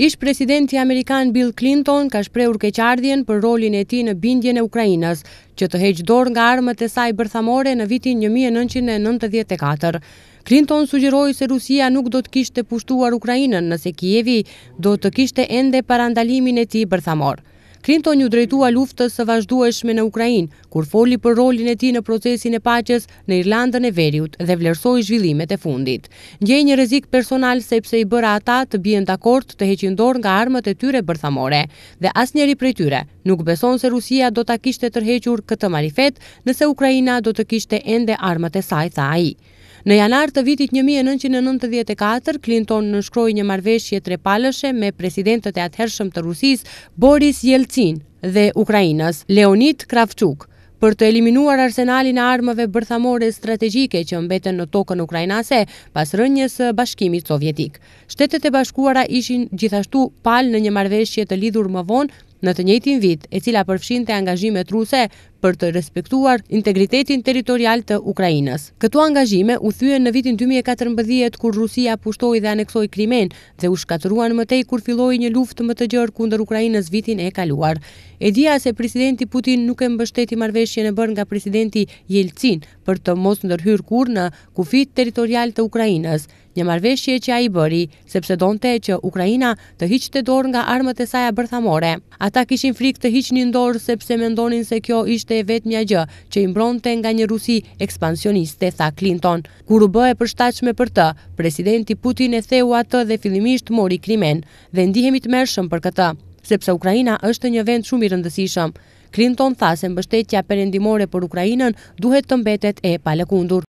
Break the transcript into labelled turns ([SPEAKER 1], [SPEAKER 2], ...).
[SPEAKER 1] Ish presidenti amerikan Bill Clinton ka shprehur keqardhjen për rolin e tij në bindjen e Ukrainës që të heqë dorë nga armët e saj bërthamore në vitin 1994. Clinton sugjeroi se Rusia nuk do të kishte pushtuar Ukrainën nëse Kievi do të kishte ende parandalimin e tij bërthamor. Clinton ju drejtua luftës së vazhdueshme në Ukrajin, kur foli për rolin e ti në procesin e paches në Irlandën e Veriut dhe vlerësoj zhvillimet e fundit. Gje një rezik personal sepse i bëra ata të bjen të akort të heqin dorë nga armët e tyre bërthamore, dhe as njeri prej tyre nuk beson se Rusia do të kishte tërhequr këtë marifet nëse Ukrajina do të kishte ende armët e saj, tha aji. Në janar të vitit 1994, Clinton në shkroj një marveshje tre palëshe me presidentët e atëhershëm të Rusis, Boris Jelcin dhe Ukrajinës, Leonid Kravçuk për të eliminuar arsenalin e armëve bërthamore strategjike që mbeten në tokën ukrajnase pas rënjës bashkimit sovjetik. Shtetet e bashkuara ishin gjithashtu pal në një marveshje të lidhur më vonë në të njëtin vit, e cila përfshin të angazhimet ruse për të respektuar integritetin teritorial të Ukrajinës. Këto angazhime u thyen në vitin 2014 kur Rusia pushtoi dhe aneksoi Krimen dhe u shkatruan më tej kur filloi një luftë më të gjerë kundër Ukrainës vitin e kaluar. E dija se presidenti Putin nuk e mbështeti marrëveshjen e bërë nga presidenti Jelcin për të mos ndërhyrë kur në kufit teritorial të Ukrainës, një marrëveshje që ai bëri sepse donte që Ukraina të hiqte dorë nga armët e saj bërthamore. Ata kishin frikë të hiqnin dorë sepse mendonin se kjo ishte ishte e vetë mja gjë që i mbronte nga një rusi ekspansioniste, tha Clinton. Kuru bë e shtachme për të, presidenti Putin e theu atë dhe fillimisht mori krimen dhe ndihemi të mershëm për këtë, sepse Ukrajina është një vend shumë i rëndësishëm. Clinton tha se mbështetja përendimore për Ukrajinën duhet të mbetet e palekundur.